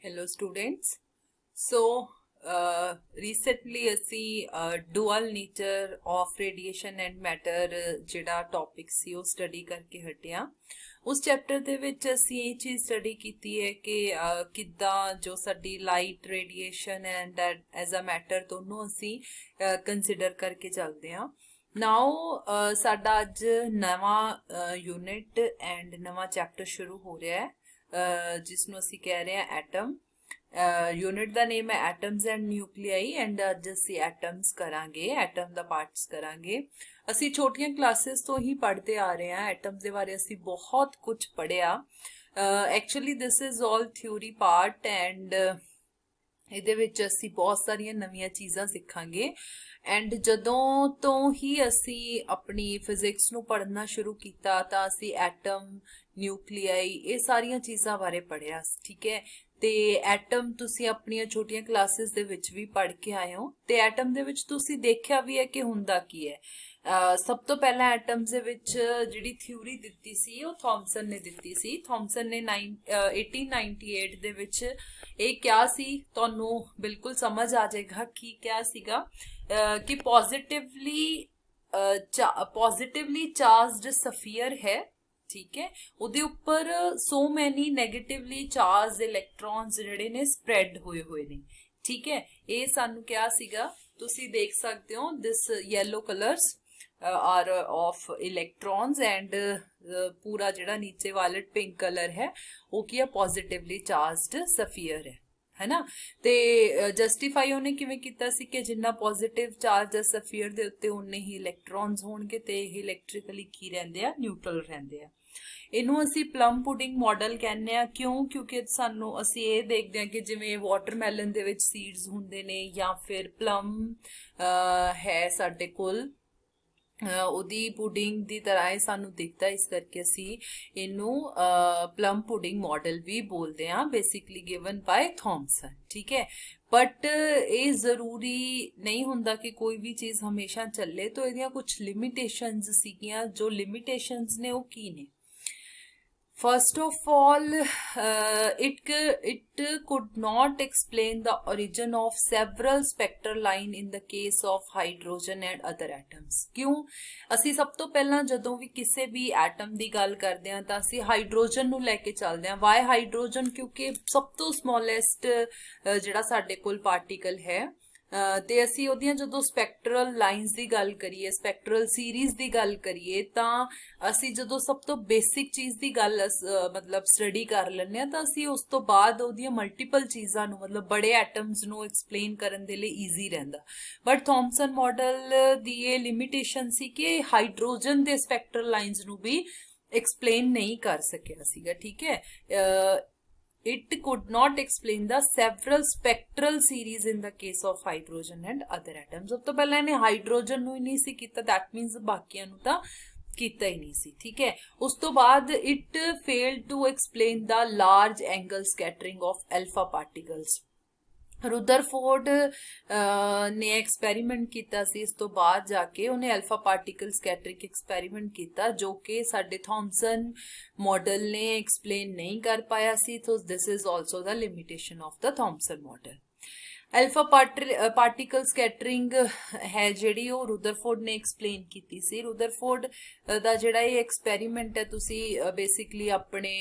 Hello students. So uh, recently ਅਸੀਂ dual nature of radiation and matter ਜਿਹੜਾ topic ਸੀ ਉਹ ਸਟੱਡੀ ਕਰਕੇ ਹਟਿਆ ਉਸ ਚੈਪਟਰ ਦੇ ਵਿੱਚ ਅਸੀਂ ਇਹ ਚੀਜ਼ ਸਟੱਡੀ ਕੀਤੀ ਹੈ ਕਿ ਕਿੱਦਾਂ ਜੋ ਸਾਡੀ light radiation and as a matter ਦੋਨੋਂ ਅਸੀਂ ਕੰਸੀਡਰ ਕਰਕੇ ਚੱਲਦੇ ਹਾਂ ਨਾਓ ਸਾਡਾ ਅੱਜ ਨਵਾਂ ਯੂਨਿਟ ਐਂਡ ਨਵਾਂ ਚੈਪਟਰ ਸ਼ੁਰੂ ਹੋ ਰਿਹਾ ਹੈ जिसमें ਅਸੀਂ ਕਹਿ ਰਹੇ ਹਾਂ ਐਟਮ ਯੂਨਿਟ ਦਾ ਨੇਮ ਹੈ ਐਟਮਸ ਐਂਡ ਨਿਊਕਲੀਆਈ ਐਂਡ ਅੱਜ ਅਸੀਂ ਐਟਮਸ ਕਰਾਂਗੇ ਐਟਮ ਦਾ ਪਾਰਟਸ ਕਰਾਂਗੇ ਅਸੀਂ ਛੋਟੀਆਂ ਕਲਾਸਿਸ ਤੋਂ ਹੀ ਪੜ੍ਹਦੇ ਆ ਰਹੇ ਹਾਂ ਐਟਮਸ ਦੇ ਬਾਰੇ ਅਸੀਂ ਬਹੁਤ ਕੁਝ ਪੜਿਆ actually this is all theory part and ਇਹਦੇ ਵਿੱਚ ਅਸੀਂ ਬਹੁਤ ਸਾਰੀਆਂ ਨਵੀਆਂ ਚੀਜ਼ਾਂ ਸਿੱਖਾਂਗੇ ਐਂਡ ਜਦੋਂ ਤੋਂ ਹੀ ਅਸੀਂ ਆਪਣੀ ਫਿਜ਼ਿਕਸ ਨੂੰ ਪੜ੍ਹਨਾ ਸ਼ੁਰੂ ਕੀਤਾ ਤਾਂ ਅਸੀਂ ਐਟਮ ਨਿਊਕਲੀਆਈ ਇਹ ਸਾਰੀਆਂ ਚੀਜ਼ਾਂ ਬਾਰੇ ਪੜ੍ਹਿਆ ਠੀਕ ਹੈ ਤੇ ਐਟਮ ਤੁਸੀਂ ਆਪਣੀਆਂ ਛੋਟੀਆਂ ਕਲਾਸਿਸ ਦੇ ਵਿੱਚ ਵੀ ਪੜ੍ਹ ਕੇ ਆਏ ਹੋ ਤੇ ਐਟਮ ਦੇ ਵਿੱਚ ਤੁਸੀਂ ਦੇਖਿਆ ਵੀ ਹੈ ਕਿ ਹੁੰਦਾ ਕੀ ਹੈ ਸਭ ਤੋਂ ਪਹਿਲਾਂ ਐਟਮਸ ਦੇ ਵਿੱਚ ਜਿਹੜੀ ਥਿਊਰੀ ਦਿੱਤੀ ਸੀ ਉਹ ਥੌਮਸਨ ਨੇ ਦਿੱਤੀ ਸੀ ਥੌਮਸਨ ਨੇ 1898 ਦੇ ਵਿੱਚ ਇਹ ਕਿਹਾ ਸੀ ਤੁਹਾਨੂੰ ਬਿਲਕੁਲ ਸਮਝ ਆ ਜਾਏਗਾ ਕਿ ਕਿਹਾ ਸੀਗਾ ਕਿ ਪੋਜ਼ਿਟਿਵਲੀ ਪੋਜ਼ਿਟਿਵਲੀ ਚਾਰਜਡ ਸਫੀਅਰ ਹੈ ਠੀਕ ਹੈ ਉਹਦੇ ਉੱਪਰ ਸੋ ਮੈਨੀ 네ਗੇਟਿਵਲੀ ਚਾਰਜ ਇਲੈਕਟ੍ਰੋਨਸ ਜਿਹੜੇ ਨੇ ਸਪਰੈਡ ਹੋਏ ਹੋਏ ਨੇ ਠੀਕ ਹੈ ਇਹ ਸਾਨੂੰ ਕਿਹਾ ਸੀਗਾ ਤੁਸੀਂ ਦੇਖ ਸਕਦੇ ਹੋ this yellow colours are of electrons and ਪੂਰਾ ਜਿਹੜਾ ਨੀਚੇ ਵਾਇਲਟ ਪਿੰਕ ਕਲਰ ਹੈ ਉਹ ਕੀ ਹੈ ਪੋਜ਼ਿਟਿਵਲੀ ਚਾਰਜਡ ਸਫੀਅਰ ਹੈ ਹੈਨਾ ਤੇ ਜਸਟੀਫਾਈ ਉਹਨੇ ਕਿਵੇਂ ਕੀਤਾ ਸੀ ਕਿ ਜਿੰਨਾ ਪੋਜ਼ਿਟਿਵ ਚਾਰਜ ਹੈ ਸਫੀਅਰ ਦੇ ਉੱਤੇ ਉਨੇ ਹੀ ਇਲੈਕਟ੍ਰੋਨਸ ਹੋਣਗੇ ਤੇ ਇਹ ਇਲੈਕਟ੍ਰਿਕਲੀ ਕੀ ਰਹਿੰਦੇ ਆ ਨਿਊਟਰਲ ਰਹਿੰਦੇ ਆ ਇਹਨੂੰ ਅਸੀਂ ਪਲਮ ਪੁਡਿੰਗ ਮਾਡਲ ਕਹਿੰਨੇ ਆ ਕਿਉਂ ਕਿਉਂਕਿ ਸਾਨੂੰ ਅਸੀਂ ਇਹ ਦੇਖਦੇ ਆ ਕਿ ਜਿਵੇਂ ਵਾਟਰਮੈਲਨ ਦੇ ਵਿੱਚ ਸੀਡਸ ਹੁੰਦੇ ਨੇ ਜਾਂ ਫਿਰ ਪਲਮ ਹੈ ਸਾਡੇ ਕੋਲ ਉਹਦੀ ਪੁਡਿੰਗ ਦੀ ਤਰ੍ਹਾਂ ਹੀ ਸਾਨੂੰ ਦਿਖਦਾ ਇਸ ਕਰਕੇ ਅਸੀਂ ਇਹਨੂੰ ਪਲਮ ਪੁਡਿੰਗ ਮਾਡਲ ਵੀ ਬੋਲਦੇ ਆ ਬੇਸਿਕਲੀ ਗਿਵਨ ਬਾਈ ਥੌਮਸਨ ਠੀਕ ਹੈ ਬਟ ਇਹ ਜ਼ਰੂਰੀ ਨਹੀਂ ਹੁੰਦਾ ਕਿ ਕੋਈ ਵੀ ਚੀਜ਼ ਹਮੇਸ਼ਾ ਚੱਲੇ ਤੋਂ ਇਹਦੀਆਂ ਕੁਝ ਲਿਮਿਟੇਸ਼ਨਸ ਸੀਗੀਆਂ ਜੋ ਲਿਮਿਟੇਸ਼ਨਸ ਨੇ ਉਹ ਕੀ ਨੇ First of all, uh, it, it could not explain the origin of several spectral line in the case of hydrogen and other atoms. ਕਿਉਂ ਅਸੀਂ ਸਭ ਤੋਂ ਪਹਿਲਾਂ ਜਦੋਂ ਵੀ ਕਿਸੇ ਵੀ ਐਟਮ ਦੀ ਗੱਲ ਕਰਦੇ ਹਾਂ ਤਾਂ ਅਸੀਂ ਹਾਈਡਰੋਜਨ ਨੂੰ ਲੈ ਕੇ ਚੱਲਦੇ ਹਾਂ ਵਾਈ ਹਾਈਡਰੋਜਨ ਕਿਉਂਕਿ ਸਭ ਤੋਂ ਸਮਾਲੈਸਟ ਜਿਹੜਾ ਸਾਡੇ ਕੋਲ ਪਾਰਟੀਕਲ ਹੈ ਤੇ ਅਸੀਂ ਉਹਦੀਆਂ ਜਦੋਂ ਸਪੈਕਟਰਲ ਲਾਈਨਸ ਦੀ ਗੱਲ ਕਰੀਏ ਸਪੈਕਟਰਲ ਸੀਰੀਜ਼ ਦੀ ਗੱਲ ਕਰੀਏ ਤਾਂ ਅਸੀਂ ਜਦੋਂ ਸਭ ਤੋਂ ਬੇਸਿਕ ਚੀਜ਼ ਦੀ ਗੱਲ ਮਤਲਬ ਸਟੱਡੀ ਕਰ ਲੈਂਦੇ ਆ ਤਾਂ ਅਸੀਂ ਉਸ ਤੋਂ ਬਾਅਦ ਉਹਦੀਆਂ ਮਲਟੀਪਲ ਚੀਜ਼ਾਂ ਨੂੰ ਮਤਲਬ ਬੜੇ ਐਟਮਸ ਨੂੰ ਐਕਸਪਲੇਨ ਕਰਨ ਦੇ ਲਈ ਈਜ਼ੀ ਰਹਿੰਦਾ ਬਟ ਥੌਮਸਨ ਮਾਡਲ ਦੀ ਇਹ ਲਿਮਿਟੇਸ਼ਨ ਸੀ ਕਿ ਹਾਈਡਰੋਜਨ ਦੇ ਸਪੈਕਟਰਲ ਲਾਈਨਸ ਨੂੰ ਵੀ ਐਕਸਪਲੇਨ ਨਹੀਂ ਕਰ ਸਕਿਆ ਸੀਗਾ ਠੀਕ ਹੈ It could not explain the several spectral series in the case of hydrogen and other atoms. अब तो पहले यानी हाइड्रोजन ਨੂੰ ਹੀ ਨਹੀਂ ਸੀ ਕੀਤਾ that means ਬਾਕੀਆਂ ਨੂੰ ਤਾਂ ਕੀਤਾ ਹੀ ਨਹੀਂ ਸੀ ਠੀਕ ਹੈ ਉਸ ਤੋਂ ਬਾਅਦ it failed to explain the large angle scattering of alpha particles Rutherford ने एक्सपैरीमेंट किया इस तो बाद जाके उन्हें अल्फा पार्टिकल स्कैटरिक एक्सपैरीमेंट किया जो कि साढ़े थॉमसन मॉडल ने एक्सप्लेन नहीं कर पाया सी तो this is also the limitation of the Thomson model alpha part particle scattering है जी रुदरफोर्ड ने एक्सप्लेन की रुदरफोर्ड का जोड़ा ये एक्सपैरीमेंट है तुम बेसिकली अपने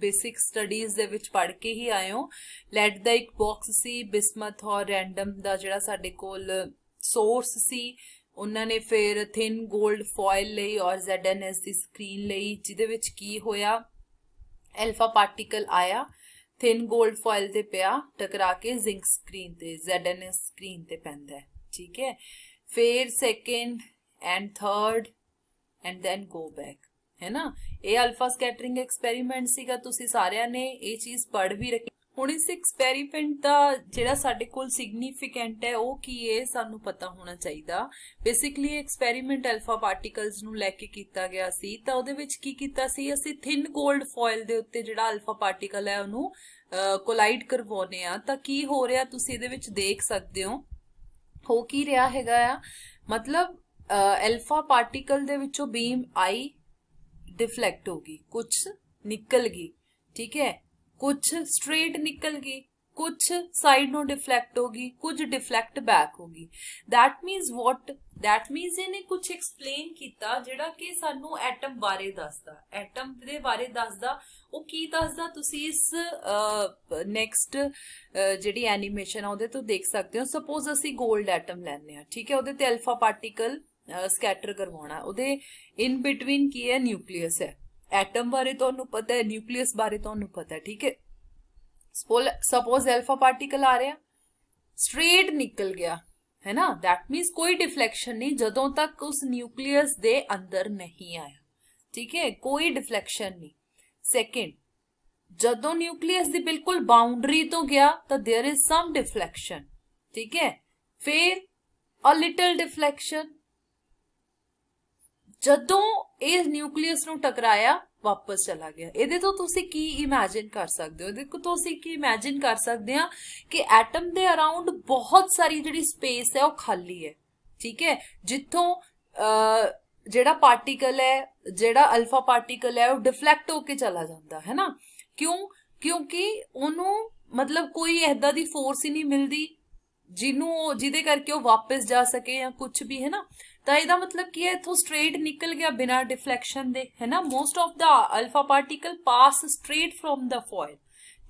ਬੇਸਿਕ ਸਟੱਡੀਜ਼ ਦੇ ਵਿੱਚ ਪੜ੍ਹ ਕੇ ਹੀ ਆਏ ਹੋ ਲੈਟ ਦਾ ਇੱਕ ਬਾਕਸ ਸੀ ਬਿਸਮਤ ਹੋ ਰੈਂਡਮ ਦਾ ਜਿਹੜਾ ਸਾਡੇ ਕੋਲ ਸੋਰਸ ਸੀ ਉਹਨਾਂ ਨੇ ਫਿਰ ਥਿਨ 골ਡ ਫੋਇਲ ਲਈ ਔਰ ZNS ਦੀ ਸਕਰੀਨ ਲਈ ਜਿਹਦੇ ਵਿੱਚ ਕੀ ਹੋਇਆ ਐਲਫਾ ਪਾਰਟੀਕਲ ਆਇਆ ਥਿਨ 골ਡ ਫੋਇਲ ਤੇ ਪਿਆ ਟਕਰਾ ਕੇ ਜ਼ਿੰਕ ਸਕਰੀਨ ਤੇ ZNS ਸਕਰੀਨ ਤੇ ਪੈਂਦਾ ਹੈ ਠੀਕ ਹੈ ਫਿਰ second and third and then go back ਹੈ ਨਾ ਇਹ ਅਲਫਾ ਸਕੈਟਰਿੰਗ ਐਕਸਪੈਰੀਮੈਂਟ ਸੀਗਾ ਤੁਸੀਂ ਸਾਰਿਆਂ ਨੇ ਇਹ ਚੀਜ਼ ਪੜ੍ਹ ਵੀ ਰੱਖੀ ਹੁਣ ਇਸ ਐਕਸਪੈਰੀਮੈਂਟ ਦਾ ਜਿਹੜਾ ਸਾਡੇ ਕੋਲ ਸਿਗਨੀਫੀਕੈਂਟ ਹੈ ਉਹ ਕੀ ਹੈ ਸਾਨੂੰ ਪਤਾ ਹੋਣਾ ਚਾਹੀਦਾ ਬੇਸਿਕਲੀ ਐਕਸਪੈਰੀਮੈਂਟ ਅਲਫਾ ਪਾਰਟੀਕਲਸ ਨੂੰ ਲੈ ਕੇ ਕੀਤਾ ਗਿਆ ਸੀ ਤਾਂ ਉਹਦੇ ਵਿੱਚ ਕੀ ਕੀਤਾ ਸੀ ਅਸੀਂ ਥਿਨ 골ਡ ਫੋਇਲ ਦੇ ਉੱਤੇ ਜਿਹੜਾ ਅਲਫਾ ਪਾਰਟੀਕਲ ਹੈ ਉਹਨੂੰ ਕੋਲਾਈਡ ਕਰਵਾਉਨੇ ਆ ਤਾਂ ਕੀ ਹੋ ਰਿਹਾ ਤੁਸੀਂ ਇਹਦੇ ਵਿੱਚ ਦੇਖ ਸਕਦੇ ਹੋ ਹੋ ਕੀ ਰਿਹਾ ਹੈਗਾ ਆ ਮਤਲਬ ਅਲਫਾ ਪਾਰਟੀਕਲ ਦੇ ਵਿੱਚੋਂ ਬੀਮ ਆਈ डिफ्लेक्ट होगी कुछ निकलगी ठीक है कुछ स्ट्रेट निकलगी कुछ साइड नो डिफ्लेक्ट होगी कुछ डिफ्लेक्ट बैक होगी that means what that means ਇਹਨੇ ਕੁਝ ਐਕਸਪਲੇਨ ਕੀਤਾ ਜਿਹੜਾ ਕਿ ਸਾਨੂੰ ਐਟਮ ਬਾਰੇ ਦੱਸਦਾ ਐਟਮ ਦੇ ਬਾਰੇ ਦੱਸਦਾ ਉਹ ਕੀ ਦੱਸਦਾ ਤੁਸੀਂ ਇਸ ਨੈਕਸਟ ਜਿਹੜੀ ਐਨੀਮੇਸ਼ਨ ਆ ਉਹਦੇ ਤੋਂ ਦੇਖ ਸਕਦੇ ਹੋ ਸਪੋਜ਼ ਅਸੀਂ 골ਡ ਐਟਮ ਲੈਂਦੇ ਆ ਠੀਕ ਹੈ ਉਹਦੇ ਤੇ ਅਲਫਾ ਪਾਰਟੀਕਲ स्कैटर ਕਰਵਾਉਣਾ इन बिटवीन की है न्यूक्लियस है एटम बारे ਬਾਰੇ ਤੁਹਾਨੂੰ ਪਤਾ ਹੈ ਨਿਊਕਲੀਅਸ ਬਾਰੇ ਤੁਹਾਨੂੰ ਪਤਾ ਹੈ ਠੀਕ ਹੈ ਸਪੋਜ਼ ਐਲਫਾ ਪਾਰਟੀਕਲ ਆ ਰਿਹਾ ਸਟ੍ਰੇਟ ਨਿਕਲ है ना दैट मीन्स कोई डिफ्लेक्शन नहीं जदों तक उस न्यूक्लियस दे अंदर नहीं आया ठीक है कोई डिफ्लेक्शन नहीं सेकंड जदों न्यूक्लियस दी बिल्कुल बाउंड्री तो गया तो देयर इज सम डिफ्लेक्शन ठीक है फिर अ लिटल डिफ्लैक्शन ਜਦੋਂ ਇਹ ਨਿਊਕਲੀਅਸ ਨੂੰ ਟਕਰਾਇਆ ਵਾਪਸ ਚਲਾ ਗਿਆ ਇਹਦੇ ਤੋਂ ਤੁਸੀਂ ਕੀ ਇਮੇਜਿਨ ਕਰ ਸਕਦੇ ਹੋ ਦੇਖੋ ਤੁਸੀਂ ਕੀ ਇਮੇਜਿਨ ਕਰ ਸਕਦੇ ਆ ਕਿ ਐਟਮ ਦੇ ਅਰਾਊਂਡ ਬਹੁਤ ਸਾਰੀ ਜਿਹੜੀ ਸਪੇਸ ਹੈ ਉਹ ਖਾਲੀ ਹੈ ਠੀਕ ਹੈ ਜਿੱਥੋਂ ਜਿਹੜਾ ਪਾਰਟੀਕਲ ਹੈ ਜਿਹੜਾ ਅਲਫਾ ਪਾਰਟੀਕਲ ਹੈ ਉਹ ਡਿਫਲੈਕਟ ਹੋ ਕੇ ਚਲਾ ਜਾਂਦਾ ਹੈ ਨਾ ਕਿਉਂ ਕਿਉਂਕਿ ਉਹਨੂੰ ਮਤਲਬ ਕੋਈ ਇਹਦਾ ਦੀ ਫੋਰਸ ਹੀ ਨਹੀਂ ਮਿਲਦੀ ਜਿਹਨੂੰ ਜਿਹਦੇ ਕਰਕੇ ਉਹ ਵਾਪਸ ਜਾ ਸਕੇ ਜਾਂ ਕੁਝ ਵੀ ਹੈ ਨਾ ਤਾਂ ਇਹਦਾ ਮਤਲਬ ਕੀ ਹੈ ਇਥੋਂ ਸਟ੍ਰੇਟ ਨਿਕਲ ਗਿਆ ਬਿਨਾ ਡਿਫਲੈਕਸ਼ਨ ਦੇ ਹੈ ਨਾ most of the alpha particle pass straight from the foil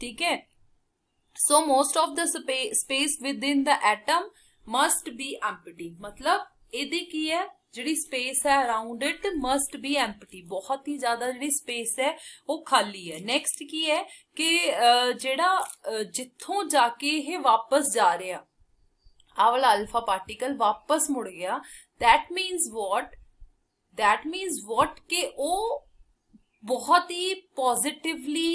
ਠੀਕ ਹੈ so most of the space within the atom must be empty मतलब ਇਹਦੀ ਕੀ ਹੈ ਜਿਹੜੀ ਸਪੇਸ ਹੈ around it must be empty ਬਹੁਤ ਹੀ ਜ਼ਿਆਦਾ ਜਿਹੜੀ ਸਪੇਸ ਹੈ ਉਹ ਖਾਲੀ ਹੈ ਨੈਕਸਟ ਕੀ ਹੈ ਕਿ ਜਿਹੜਾ ਜਿੱਥੋਂ ਜਾ ਕੇ ਇਹ ਵਾਪਸ ਜਾ ਰਿਹਾ ਆ ਵਾਲਾ ਅਲਫਾ ਪਾਰਟੀਕਲ ਵਾਪਸ ਮੁੜ ਗਿਆ that means what that means what के ओ बहुत ही ਪੋਜ਼ਿਟਿਵਲੀ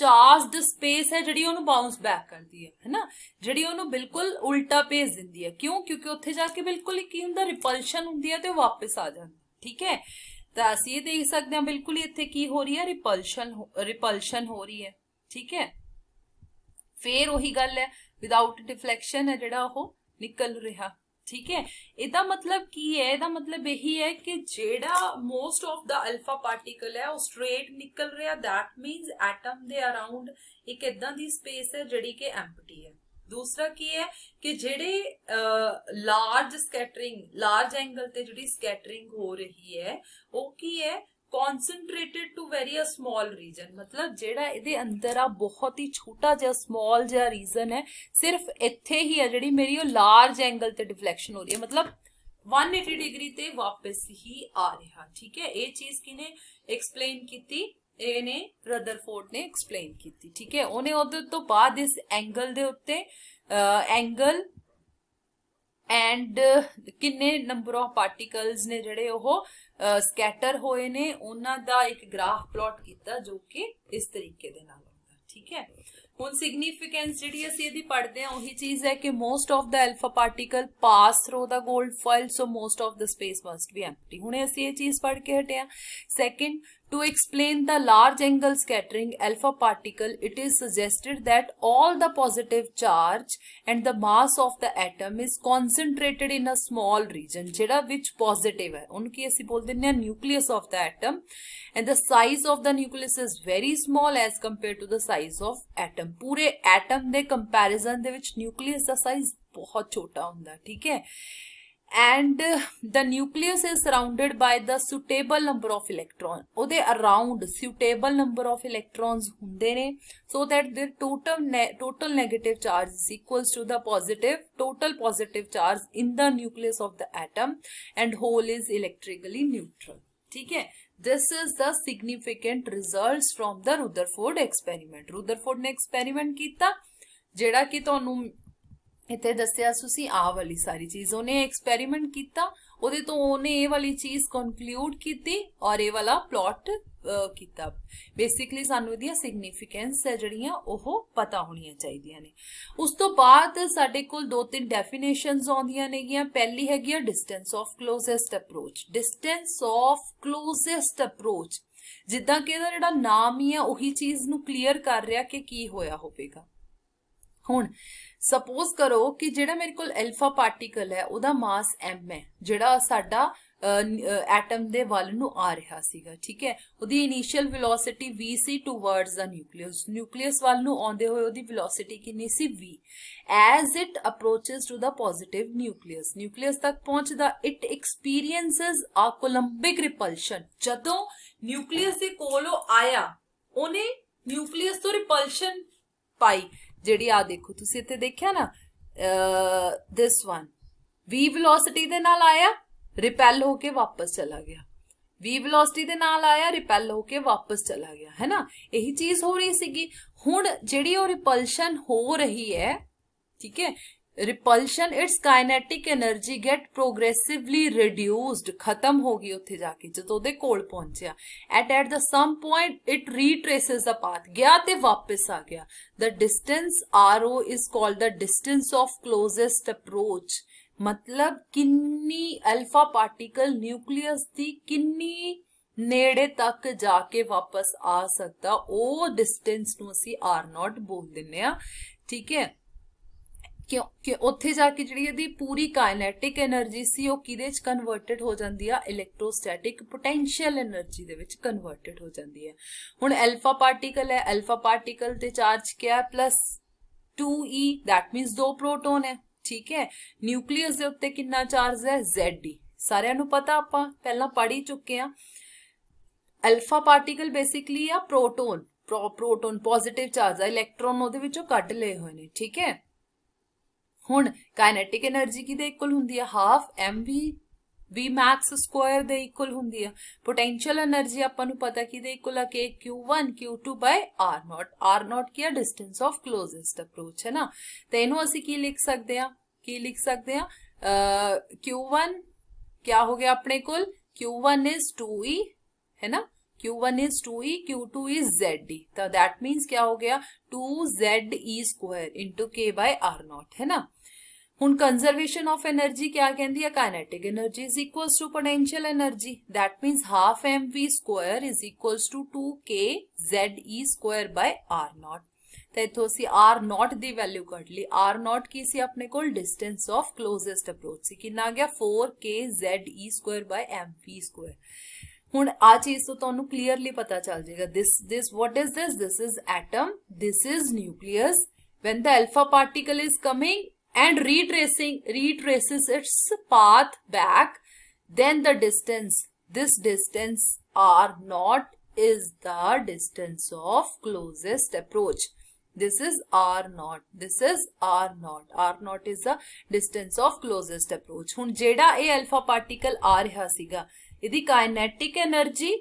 ਚਾਰਜਡ ਸਪੇਸ ਹੈ ਜਿਹੜੀ ਉਹਨੂੰ ਬਾਉਂਸ ਬੈਕ ਕਰਦੀ ਹੈ ਹੈਨਾ ਜਿਹੜੀ ਉਹਨੂੰ ਬਿਲਕੁਲ ਉਲਟਾ ਭੇਜ ਦਿੰਦੀ ਹੈ ਕਿਉਂ ਕਿਉਂਕਿ ਉੱਥੇ ਜਾ ਕੇ ਬਿਲਕੁਲ ਕੀ ਹੁੰਦਾ ਰਿਪਲਸ਼ਨ ਹੁੰਦੀ ਹੈ ਤੇ ਵਾਪਸ ਆ ਜਾਂਦਾ ਠੀਕ ਹੈ ਤਾਂ ਅਸੀਂ ਇਹ ਦੇਖ ਸਕਦੇ ਹਾਂ ਬਿਲਕੁਲ ਹੀ ਇੱਥੇ ਕੀ ਹੋ ਰਹੀ ਹੈ ਰਿਪਲਸ਼ਨ ਰਿਪਲਸ਼ਨ ਹੋ ਰਹੀ ਹੈ ਠੀਕ ਹੈ ਫੇਰ ਉਹੀ ਗੱਲ ਹੈ ਵਿਦਆਊਟ ਡਿਫਲੈਕਸ਼ਨ ਹੈ ਜਿਹੜਾ ਉਹ ਨਿਕਲ ਰਿਹਾ ठीक है ਇਹਦਾ ਮਤਲਬ ਕੀ ਹੈ ਇਹਦਾ ਮਤਲਬ ਇਹੀ ਹੈ ਕਿ ਜਿਹੜਾ most of the alpha particle ਹੈ ਉਹ ਸਟ੍ਰੇਟ ਨਿਕਲ ਰਿਹਾ ਥੈਟ ਮੀਨਸ ਐਟਮ ਦੇ ਅਰਾਊਂਡ ਇੱਕ ਇਦਾਂ ਦੀ ਸਪੇਸ ਹੈ ਜਿਹੜੀ ਕਿ ਐਮਪਟੀ ਹੈ ਦੂਸਰਾ ਕੀ ਹੈ ਕਿ ਜਿਹੜੇ ਲਾਰਜ ਸਕੈਟਰਿੰਗ ਲਾਰਜ ਐਂਗਲ ਤੇ ਜਿਹੜੀ ਸਕੈਟਰਿੰਗ ਹੋ ਰਹੀ ਹੈ ਉਹ ਕੀ ਹੈ concentrated to very small region मतलब जेड़ा ए अंदर आ बहुत ही छोटा जहा स्मॉल जहा रीजन है सिर्फ इतें ही है जी मेरी लार्ज एंगल से डिफलैक्शन हो रही है मतलब 180 डिग्री ते वापस ही आ रहा ठीक है ये चीज़ किने एक्सप्लेन की ने ब्रदरफोर्ड ने एक्सप्लेन की ठीक है उन्हें उद तो बाद इस एंगल दे उत्ते एंगल एंड किन्ने नंबर ऑफ पार्टिकल्स ने जड़े ओह ਸਕੈਟਰ ਹੋਏ ਨੇ ਉਹਨਾਂ ਦਾ ਇੱਕ ਗ੍ਰਾਫ ਪਲਾਟ ਕੀਤਾ ਜੋ ਕਿ ਇਸ ਤਰੀਕੇ ਦੇ ਨਾਲ ਹੁੰਦਾ ਠੀਕ ਹੈ ਹੁਣ ਸਿਗਨੀਫੀਕੈਂਸ ਜਿਹੜੀ ਅਸੀਂ ਇਹਦੀ ਪੜ੍ਹਦੇ ਹਾਂ ਉਹੀ ਚੀਜ਼ ਹੈ ਕਿ most of the alpha particle pass through the 골ਡ foil so most of the space must be empty ਹੁਣ ਅਸੀਂ ਇਹ ਚੀਜ਼ ਪੜ੍ਹ ਕੇ ਹਟਿਆ second To explain the large angle scattering alpha particle, it is suggested that all the positive charge and the mass of the atom is concentrated in a small region, which positive है. उनकी ऐसी बोलते nucleus of the atom and the size of the nucleus is very small as compared to the size of atom. Pure atom de comparison de which nucleus the size बहुत छोटा होता है, and uh, the nucleus is surrounded by the suitable number of electrons ਉਹਦੇ around suitable number of electrons ਹੁੰਦੇ ਨੇ so that their total ne total negative charge is equals to the positive total positive charge in the nucleus of the atom and whole is electrically neutral ठीक है This is the significant results from the Rutherford experiment. Rutherford ने experiment किया ਜਿਹੜਾ ਕਿ ਤੁਹਾਨੂੰ ਇੱਥੇ ਦੱਸਿਆ ਤੁਸੀਂ ਆ ਵਾਲੀ ਸਾਰੀ ਚੀਜ਼ ਉਹਨੇ ਐਕਸਪੈਰੀਮੈਂਟ ਕੀਤਾ ਉਹਦੇ ਤੋਂ ਉਹਨੇ ਇਹ ਵਾਲੀ ਚੀਜ਼ ਕਨਕਲੂਡ ਕੀਤੀ ਔਰ ਇਹ ਵਾਲਾ ਪਲਾਟ ਕੀਤਾ ਬੇਸਿਕਲੀ ਸਾਨੂੰ ਇਹਦੀਆਂ ਸਿਗਨੀਫੀਕੈਂਸ ਹੈ ਜਿਹੜੀਆਂ ਉਹ ਪਤਾ ਹੋਣੀਆਂ ਚਾਹੀਦੀਆਂ ਨੇ ਉਸ ਤੋਂ ਬਾਅਦ ਸਾਡੇ ਕੋਲ ਦੋ ਤਿੰਨ ਡੈਫੀਨੇਸ਼ਨਸ ਆਉਂਦੀਆਂ ਨੇਗੀਆਂ ਪਹਿਲੀ ਹੈਗੀ ਆ distance of closest approach distance of closest approach ਜਿੱਦਾਂ ਕਿ ਇਹਦਾ ਜਿਹੜਾ ਨਾਮ ਹੀ ਆ ਉਹੀ ਚੀਜ਼ ਨੂੰ ਕਲੀਅਰ ਕਰ ਰਿਹਾ ਕਿ ਕੀ ਹੋਇਆ ਹੋਵੇਗਾ ਹੁਣ ਸਪੋਜ਼ ਕਰੋ ਕਿ ਜਿਹੜਾ ਮੇਰੇ ਕੋਲ ਅਲਫਾ ਪਾਰਟੀਕਲ ਹੈ ਉਹਦਾ ਮਾਸ m ਹੈ ਜਿਹੜਾ ਸਾਡਾ ਐਟਮ ਦੇ ਵੱਲ ਨੂੰ ਆ ਰਿਹਾ ਸੀਗਾ ਠੀਕ ਹੈ ਉਹਦੀ ਇਨੀਸ਼ੀਅਲ ਵੈਲੋਸਿਟੀ v ਸੀ ਟੁਵਰਡਸ ਦਾ ਨਿਊਕਲੀਅਸ ਨਿਊਕਲੀਅਸ ਵੱਲ ਨੂੰ ਆਉਂਦੇ ਹੋਏ ਉਹਦੀ ਵੈਲੋਸਿਟੀ ਕਿੰਨੀ ਸੀ v as it approaches to the positive nucleus nucleus ਤੱਕ ਪਹੁੰਚਦਾ ਇਟ ਐਕਸਪੀਰੀਐਂਸਸ ਆ ਕੋਲੰਬਿਕ ਰਿਪਲਸ਼ਨ ਜਦੋਂ ਨਿਊਕਲੀਅਸ ਦੇ ਕੋਲ ਉਹ ਆਇਆ ਉਹਨੇ ਨਿਊਕਲੀਅਸ ਤੋਂ ਰਿਪਲਸ਼ਨ ਪਾਈ ਜਿਹੜੀ ਆ ਦੇਖੋ ਤੁਸੀਂ ਇੱਥੇ ਦੇਖਿਆ ਨਾ ਦਿਸ ਵਨ v ਵੈਲੋਸਿਟੀ ਦੇ ਨਾਲ ਆਇਆ ਰਿਪੈਲ ਹੋ ਕੇ ਵਾਪਸ ਚਲਾ ਗਿਆ v ਵੈਲੋਸਿਟੀ ਦੇ ਨਾਲ ਆਇਆ ਰਿਪੈਲ ਹੋ ਕੇ ਵਾਪਸ ਚਲਾ ਗਿਆ ਹੈ ਨਾ ਇਹੀ ਚੀਜ਼ ਹੋ ਰਹੀ ਸੀਗੀ ਹੁਣ ਜਿਹੜੀ ਉਹ ਰਿਪਲਸ਼ਨ ਹੋ ਰਹੀ ਹੈ ਠੀਕ ਹੈ repulsion its kinetic energy get progressively reduced ਖਤਮ ਹੋ ਗਈ ਉੱਥੇ ਜਾ ਕੇ ਜਦੋਂ ਉਹਦੇ ਕੋਲ ਪਹੁੰਚਿਆ at at the some point it retraces the path ਗਿਆ ਤੇ ਵਾਪਸ ਆ ਗਿਆ the distance R O is called the distance of closest approach ਮਤਲਬ ਕਿੰਨੀ ਅਲਫਾ ਪਾਰਟੀਕਲ ਨਿਊਕਲੀਅਸ ਦੀ ਕਿੰਨੀ ਨੇੜੇ ਤੱਕ ਜਾ ਕੇ ਵਾਪਸ ਆ ਸਕਦਾ ਉਹ ਡਿਸਟੈਂਸ ਨੂੰ ਅਸੀਂ r0 ਬੋਲ ਦਿੰਨੇ ਆ ਠੀਕ ਹੈ ਕਿਉਂ ਕਿ ਉੱਥੇ ਜਾ ਕੇ ਜਿਹੜੀ ਇਹਦੀ ਪੂਰੀ ਕਾਇਨੈਟਿਕ એનર્ਜੀ ਸੀ ਉਹ ਕਿਹਦੇ ਚ ਕਨਵਰਟਡ ਹੋ ਜਾਂਦੀ ਆ ਇਲੈਕਟ੍ਰੋਸਟੈਟਿਕ ਪੋਟੈਂਸ਼ੀਅਲ એનર્ਜੀ ਦੇ ਵਿੱਚ ਕਨਵਰਟਡ ਹੋ ਜਾਂਦੀ ਹੈ ਹੁਣ ਅਲਫਾ ਪਾਰਟੀਕਲ ਹੈ ਅਲਫਾ ਪਾਰਟੀਕਲ ਤੇ ਚਾਰਜ ਕਿਆ ਹੈ +2e ਦੈਟ ਮੀਨਸ ਦੋ ਪ੍ਰੋਟੋਨ ਹੈ ਠੀਕ ਹੈ ਨਿਊਕਲੀਅਸ ਦੇ ਉੱਤੇ ਕਿੰਨਾ ਚਾਰਜ ਹੈ ZD ਸਾਰਿਆਂ ਨੂੰ ਪਤਾ ਆਪਾਂ ਪਹਿਲਾਂ ਪੜ੍ਹ ਹੀ ਚੁੱਕੇ ਆ ਅਲਫਾ ਪਾਰਟੀਕਲ ਬੇਸਿਕਲੀ ਆ ਪ੍ਰੋਟੋਨ ਪ੍ਰੋਟੋਨ ਪੋਜ਼ਿਟਿਵ ਚਾਰਜ ਆ ਇਲੈਕਟ੍ਰੋਨ ਉਹਦੇ ਵਿੱਚੋਂ ਕੱਢ ਲਏ ਹੋਏ ਨੇ ਠੀਕ ਹੈ हूँ कायनेटिक एनर्जी की इक्वल होंगी half M V V max square the equal होंगी पोटेंशियल एनर्जी अपन पता कि इक्वल है K Q one Q two by R naught R naught की डिस्टेंस ऑफ क्लोजेस्ट अप्रोच है ना तो इन असं की लिख सकते हैं कि लिख सकते हैं क्यू वन क्या हो गया अपने को Q one is two E है ना Q one is two E Q two is Z D तो दैट मीन्स क्या हो गया two Z E square into K by R naught है ना हूँ कंजर्वेशन ऑफ एनर्जी क्या कहती है kinetic energy is equal to potential energy that means half M V square is equal to two K Z E square by R naught तो इतो असी R naught की वैल्यू कट ली R naught की सी अपने को डिस्टेंस ऑफ क्लोजेस्ट अप्रोच से कि आ गया four K Z E square by M V square ਹੁਣ ਆ ਚੀਜ਼ ਤੋਂ ਤੁਹਾਨੂੰ ਕਲੀਅਰਲੀ ਪਤਾ ਚੱਲ ਜਾਏਗਾ this this what is this this is atom this is nucleus when the alpha particle is coming and retracing retraces its path back then the distance this distance r naught is the distance of closest approach this is r naught this is r naught r naught is the distance of closest approach hun jeda a alpha particle aa raha siga ਇਹਦੀ ਕਾਇਨੈਟਿਕ energy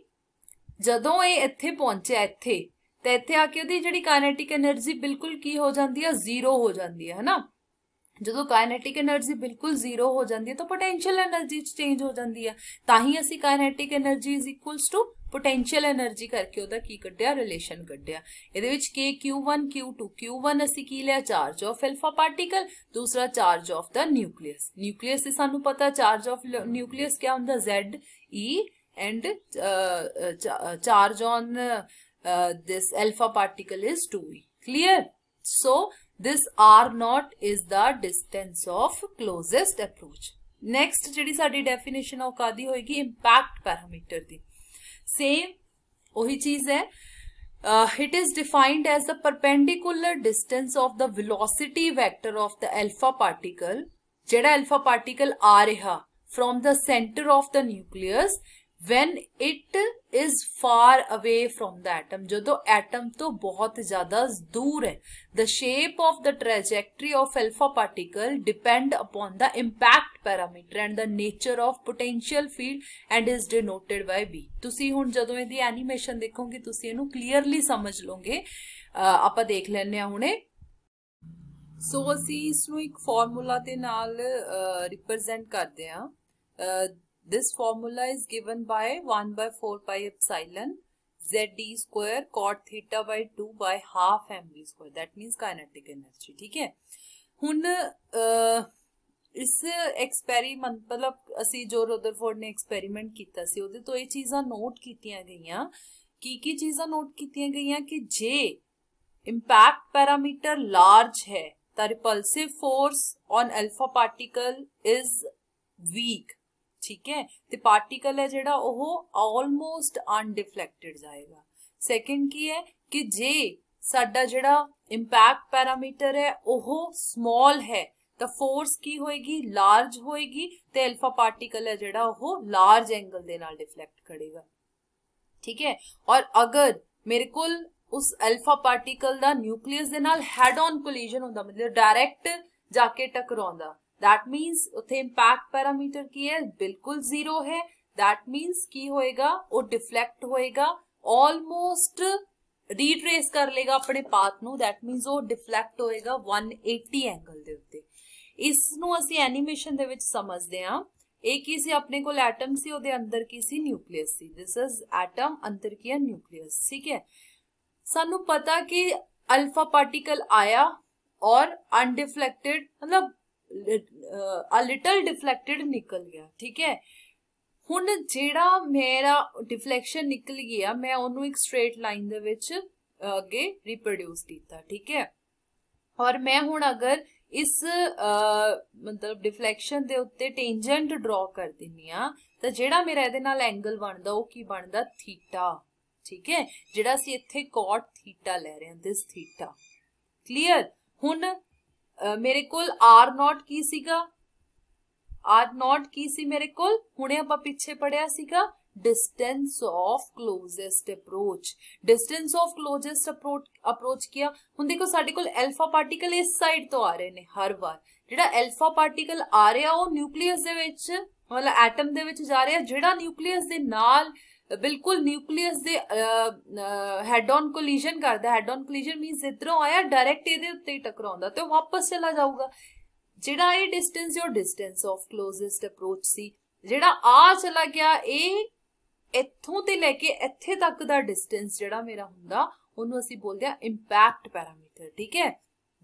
ਜਦੋਂ ਇਹ ਇੱਥੇ ਪਹੁੰਚਿਆ ਇੱਥੇ ਤੇ ਇੱਥੇ ਆ ਕੇ ਉਹਦੀ ਜਿਹੜੀ ਕਾਇਨੈਟਿਕ એનર્ਜੀ ਬਿਲਕੁਲ ਕੀ ਹੋ ਜਾਂਦੀ ਹੈ ਜ਼ੀਰੋ ਹੋ ਜਾਂਦੀ ਹੈ ਹਨਾ ਜਦੋਂ ਕਾਇਨੈਟਿਕ એનર્ਜੀ ਬਿਲਕੁਲ ਜ਼ੀਰੋ ਹੋ ਜਾਂਦੀ ਹੈ ਤਾਂ ਪੋਟੈਂਸ਼ੀਅਲ એનર્ਜੀ ਚੇਂਜ ਹੋ ਜਾਂਦੀ ਹੈ ਤਾਂ ਹੀ ਅਸੀਂ kinetic energy is equals to potential energy ਕਰਕੇ ਉਹਦਾ ਕੀ ਕੱਢਿਆ ਰਿਲੇਸ਼ਨ ਕੱਢਿਆ ਇਹਦੇ ਵਿੱਚ k q1 q2 q1 ਅਸੀਂ ਕੀ ਲਿਆ ਚਾਰਜ ਆਫ ਅਲਫਾ ਪਾਰਟੀਕਲ ਦੂਸਰਾ charge of the nucleus nucleus ਤੇ ਸਾਨੂੰ ਪਤਾ ਚਾਰਜ ਆਫ ਨਿਊਕਲੀਅਸ ਕੀ ਹੁੰਦਾ z e and uh, charge on uh, uh, this alpha particle is 2e. Clear? So, this r naught is the distance of closest approach. Next, ਜਿਹੜੀ ਸਾਡੀ definition of ਕਾਦੀ ਹੋਏਗੀ impact parameter ਦੀ same वही चीज है it is defined as the perpendicular distance of the velocity vector of the alpha particle जेड़ा alpha particle आ रहा from the centre of the nucleus when it is far away from the atom जो तो atom तो बहुत ज्यादा दूर है the shape of the trajectory of alpha particle depend upon the impact parameter and the nature of potential field and is denoted by B ਤੁਸੀਂ ਹੁਣ ਜਦੋਂ ਇਹਦੀ ਐਨੀਮੇਸ਼ਨ ਦੇਖੋਗੇ ਤੁਸੀਂ ਇਹਨੂੰ ਕਲੀਅਰਲੀ ਸਮਝ ਲਓਗੇ ਆਪਾਂ ਦੇਖ ਲੈਣੇ ਆ ਹੁਣੇ ਸੋ ਅਸੀਂ ਇਸ ਨੂੰ ਇੱਕ ਫਾਰਮੂਲਾ ਦੇ ਨਾਲ This formula is given by 1 by 4 pi epsilon d square cot theta by 2 by half mv square. That means kinetic energy. theek hai hun इस ਐਕਸਪੈਰੀਮੈਂਟ मतलब असी जो ਰਦਰਫੋਰਡ ने ਐਕਸਪੈਰੀਮੈਂਟ किया तो ये चीज़ा नोट ਚੀਜ਼ਾਂ गई की, की चीज़ा नोट ਚੀਜ਼ਾਂ गई कि जे इम्पैक्ट पैरामीटर लार्ज है तो repulsive force on alpha particle is weak ਠੀਕ ਹੈ ਤੇ ਪਾਰਟੀਕਲ ਹੈ ਜਿਹੜਾ ਉਹ ਆਲਮੋਸਟ ਅਨਡਿਫਲੈਕਟਡ ਜਾਏਗਾ ਸੈਕਿੰਡ ਕੀ ਹੈ ਕਿ ਜੇ ਸਾਡਾ ਜਿਹੜਾ ਇੰਪੈਕਟ ਪੈਰਾਮੀਟਰ ਹੈ ਉਹ ਸਮਾਲ ਹੈ ਤਾਂ ਫੋਰਸ ਕੀ ਹੋਏਗੀ ਲਾਰਜ ਹੋਏਗੀ ਤੇ ਅਲਫਾ ਪਾਰਟੀਕਲ ਹੈ ਜਿਹੜਾ ਉਹ ਲਾਰਜ ਐਂਗਲ ਦੇ ਨਾਲ ਡਿਫਲੈਕਟ ਕਰੇਗਾ ਠੀਕ ਹੈ ਔਰ ਅਗਰ ਮੇਰੇ ਕੋਲ ਉਸ ਅਲਫਾ ਪਾਰਟੀਕਲ ਦਾ ਨਿਊਕਲੀਅਸ ਦੇ ਨਾਲ ਹੈਡ ਔਨ ਕੋਲੀਜਨ ਹੁੰਦਾ ਮਤਲਬ ਡਾਇਰੈਕਟ ਜਾ ਕੇ ਟਕਰਾਉਂਦਾ दैट मीन्स उथे इम्पैक्ट पैरामीटर की है बिल्कुल जीरो है दैट मीन्स की होएगा वो डिफ्लेक्ट होएगा ऑलमोस्ट रीट्रेस कर लेगा अपने पाथ नैट मीनस वो डिफ्लैक्ट होएगा 180 एटी एंगल के उ इसनों असं एनीमेन समझते हाँ एक ही से अपने को एटम से वो अंदर की सी न्यूक्लीयस से दिस इज एटम अंदर की है ठीक है सू पता कि अल्फा पार्टिकल आया और अनडिफलैक्टेड मतलब ਅ ਲਿਟਲ ਡਿਫਲੈਕਟਡ ਨਿਕਲ ਗਿਆ ਠੀਕ ਹੈ ਹੁਣ ਜਿਹੜਾ ਮੇਰਾ ਡਿਫਲੈਕਸ਼ਨ ਨਿਕਲ ਗਿਆ ਮੈਂ ਉਹਨੂੰ ਇੱਕ ਸਟ੍ਰੇਟ ਲਾਈਨ ਦੇ ਵਿੱਚ ਅੱਗੇ ਰਿਪਰੋਡਿਊਸ ਕੀਤਾ ਠੀਕ ਹੈ ਔਰ ਮੈਂ ਹੁਣ ਅਗਰ ਇਸ ਮਤਲਬ ਡਿਫਲੈਕਸ਼ਨ ਦੇ ਉੱਤੇ ਟੈਂਜੈਂਟ ਡਰਾ ਕਰ ਦਿੰਨੀ ਆ ਤਾਂ ਜਿਹੜਾ ਮੇਰਾ ਇਹਦੇ ਨਾਲ ਐਂਗਲ ਬਣਦਾ ਉਹ ਕੀ ਬਣਦਾ ਥੀਟਾ ਠੀਕ ਹੈ ਜਿਹੜਾ ਅਸੀਂ ਇੱਥੇ ਕੋਟ ਥੀਟਾ ਲੈ ਰਹੇ ਹਾਂ ਦਿਸ ਥੀਟਾ ਕਲੀਅਰ ਹੁਣ ਮੇਰੇ ਕੋਲ r0 ਕੀ ਸੀਗਾ r0 ਕੀ ਸੀ ਮੇਰੇ ਕੋਲ ਹੁਣੇ ਆਪਾਂ ਪਿੱਛੇ ਪੜਿਆ ਸੀਗਾ distance of closest approach distance of closest approach approach ਕੀਆ ਹੁਣ ਦੇਖੋ ਸਾਡੇ ਕੋਲ alpha ਪਾਰਟੀਕਲ ਇਸ ਸਾਈਡ ਤੋਂ ਆ ਰਹੇ ਨੇ ਹਰ ਵਾਰ ਜਿਹੜਾ alpha ਪਾਰਟੀਕਲ ਆ ਰਿਹਾ ਉਹ ਨਿਊਕਲੀਅਸ ਦੇ ਵਿੱਚ ਮਤਲਬ ਐਟਮ ਦੇ ਵਿੱਚ ਜਾ ਰਿਹਾ ਜਿਹੜਾ ਨਿਊਕਲੀਅਸ ਦੇ ਨਾਲ बिल्कुल न्यूक्लियस दे हेड ऑन कोलिजन करदा हेड ऑन कोलिजन मीन्स इधरों आया डायरेक्ट ਇਹਦੇ ਉੱਤੇ ਟਕਰਾਉਂਦਾ ਤੇ ਵਾਪਸ ਚਲਾ ਜਾਊਗਾ ਜਿਹੜਾ ਇਹ ਡਿਸਟੈਂਸ ਜੋ ਡਿਸਟੈਂਸ ਆਫ ক্লোਜ਼ੈਸਟ ਅਪਰੋਚ ਸੀ ਜਿਹੜਾ ਆ ਚਲਾ ਗਿਆ ਇਹ ਇੱਥੋਂ ਤੇ ਲੈ ਕੇ ਇੱਥੇ ਤੱਕ ਦਾ ਡਿਸਟੈਂਸ ਜਿਹੜਾ ਮੇਰਾ ਹੁੰਦਾ ਉਹਨੂੰ ਅਸੀਂ ਬੋਲਦੇ ਆ ਇੰਪੈਕਟ ਪੈਰਾਮੀਟਰ ਠੀਕ ਹੈ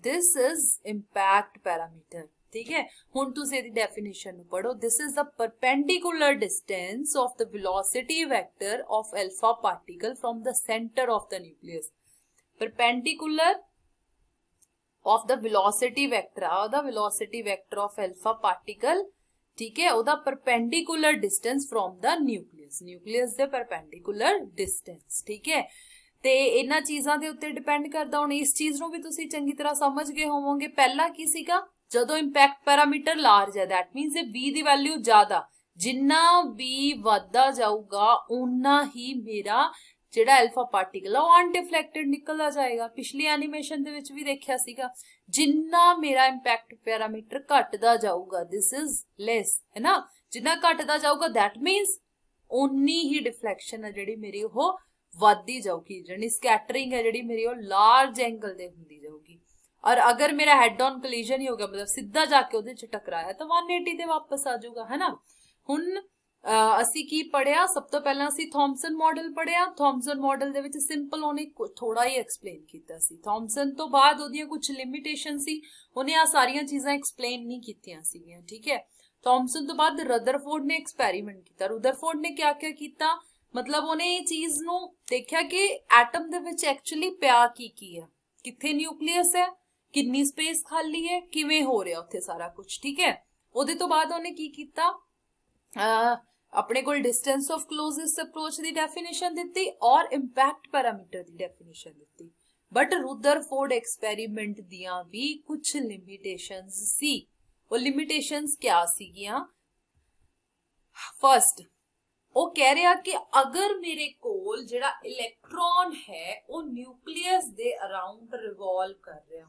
this is impact parameter ठीक है हूं तुम डेफिनेशन पढ़ो this is the perpendicular distance of the velocity vector of alpha particle from the centre of the nucleus perpendicular of the velocity vector the velocity vector of alpha particle ठीक है ਉਹਦਾ perpendicular distance from the nucleus nucleus ਦੇ perpendicular distance ਠੀਕ ਹੈ ਤੇ ਇਹਨਾਂ ਚੀਜ਼ਾਂ ਦੇ ਉੱਤੇ ਡਿਪੈਂਡ ਕਰਦਾ ਹੁਣ ਇਸ ਚੀਜ਼ ਨੂੰ ਵੀ ਤੁਸੀਂ ਚੰਗੀ ਤਰ੍ਹਾਂ ਸਮਝ ਗਏ ਹੋਵੋਗੇ ਪਹਿਲਾਂ ਕੀ ਸੀਗਾ ਜਦੋਂ ਇੰਪੈਕਟ ਪੈਰਾਮੀਟਰ ਲਾਰਜ ਹੈ ਥੈਟ ਮੀਨਸ ਇਹ v ਦੀ ਵੈਲਿਊ ਜ਼ਿਆਦਾ ਜਿੰਨਾ v ਵੱਧਦਾ ਜਾਊਗਾ ਉਨਾ ਹੀ ਮੇਰਾ ਜਿਹੜਾ ਐਲਫਾ ਪਾਰਟੀਕਲ ਆ ਉਹ ਅਨਡਿਫਲੈਕਟਡ ਨਿਕਲਦਾ ਜਾਏਗਾ ਪਿਛਲੀ ਐਨੀਮੇਸ਼ਨ ਦੇ ਵਿੱਚ ਵੀ ਦੇਖਿਆ ਸੀਗਾ ਜਿੰਨਾ ਮੇਰਾ ਇੰਪੈਕਟ ਪੈਰਾਮੀਟਰ ਘਟਦਾ ਜਾਊਗਾ ਥਿਸ ਇਜ਼ ਲੈਸ ਹੈ ਨਾ ਜਿੰਨਾ ਘਟਦਾ ਜਾਊਗਾ ਥੈਟ ਮੀਨਸ ਉਨੀ ਹੀ ਡਿਫਲੈਕਸ਼ਨ ਆ ਜਿਹੜੀ ਮੇਰੀ ਉਹ ਵੱਧਦੀ ਜਾਊਗੀ ਜਿਹੜੀ ਸਕੈਟਰਿੰਗ ਹੈ ਜਿਹੜੀ ਮੇਰੀ ਉਹ ਲਾਰਜ ਐਂਗਲ ਦੇ ਹੁੰਦੀ ਜਾਊਗੀ और अगर मेरा हेड ऑन कलीजन ही हो गया मतलब सीधा जाके ਉਹਦੇ ਚ ਟਕਰਾਇਆ ਤਾਂ 180 ਤੇ ਵਾਪਸ ਆ ਜਾਊਗਾ ਹੈਨਾ ਹੁਣ ਅਸੀਂ ਕੀ ਪੜਿਆ ਸਭ ਤੋਂ ਪਹਿਲਾਂ ਅਸੀਂ ਥੌਮਸਨ ਮਾਡਲ ਪੜਿਆ ਥੌਮਸਨ ਮਾਡਲ ਦੇ ਵਿੱਚ ਸਿੰਪਲ ਉਹਨੇ ਥੋੜਾ ਹੀ ਐਕਸਪਲੇਨ ਕੀਤਾ ਸੀ ਥੌਮਸਨ ਤੋਂ ਬਾਅਦ ਉਹਦੀਆਂ ਕੁਝ ਲਿਮਿਟੇਸ਼ਨ ਸੀ ਉਹਨੇ ਆ ਸਾਰੀਆਂ ਚੀਜ਼ਾਂ ਐਕਸਪਲੇਨ ਨਹੀਂ ਕੀਤੀਆਂ ਸੀਗੀਆਂ ਠੀਕ ਹੈ ਥੌਮਸਨ ਤੋਂ ਬਾਅਦ ਰਦਰਫੋਰਡ ਨੇ ਐਕਸਪੈਰੀਮੈਂਟ ਕੀਤਾ ਰਦਰਫੋਰਡ ਨੇ ਕਿਆ ਕਿਆ ਕੀਤਾ ਮਤਲਬ ਉਹਨੇ ਇਹ ਚੀਜ਼ ਨੂੰ ਦੇਖਿਆ ਕਿ ਐਟਮ ਦੇ ਵਿੱਚ ਐਕਚੁਅਲੀ ਪਿਆ ਕੀ ਕੀ ਹੈ ਕਿੱਥੇ ਨਿਊਕਲੀਅਸ ਹੈ ਕਿੰਨੀ ਸਪੇਸ ਖਾਲੀ ਹੈ ਕਿਵੇਂ ਹੋ ਰਿਹਾ ਉੱਥੇ ਸਾਰਾ ਕੁਝ ਠੀਕ ਹੈ ਉਹਦੇ ਤੋਂ ਬਾਅਦ ਉਹਨੇ ਕੀ ਕੀਤਾ ਆਪਣੇ ਕੋਲ ਡਿਸਟੈਂਸ ਆਫ ক্লোਜ਼ੈਸਟ ਅਪਰੋਚ ਦੀ ਡੈਫੀਨੇਸ਼ਨ ਦਿੱਤੀ ਔਰ ਇੰਪੈਕਟ ਪੈਰਾਮੀਟਰ ਦੀ ਡੈਫੀਨੇਸ਼ਨ ਦਿੱਤੀ ਬਟ ਰੂਦਰਫੋਰਡ ਐਕਸਪੈਰੀਮੈਂਟ ਦੀਆਂ ਵੀ ਕੁਝ ਲਿਮਿਟੇਸ਼ਨਸ ਸੀ ਉਹ ਲਿਮਿਟੇਸ਼ਨਸ ਕਿਆ ਸੀਗੀਆਂ ਫਰਸਟ ਉਹ ਕਹਿ ਰਿਹਾ ਕਿ ਅਗਰ ਮੇਰੇ ਕੋਲ ਜਿਹੜਾ ਇਲੈਕਟ੍ਰੋਨ ਹੈ ਉਹ ਨਿਊਕਲੀਅਸ ਦੇ ਅਰਾਊਂਡ ਰਿਵੋਲਵ ਕਰ ਰਿਹਾ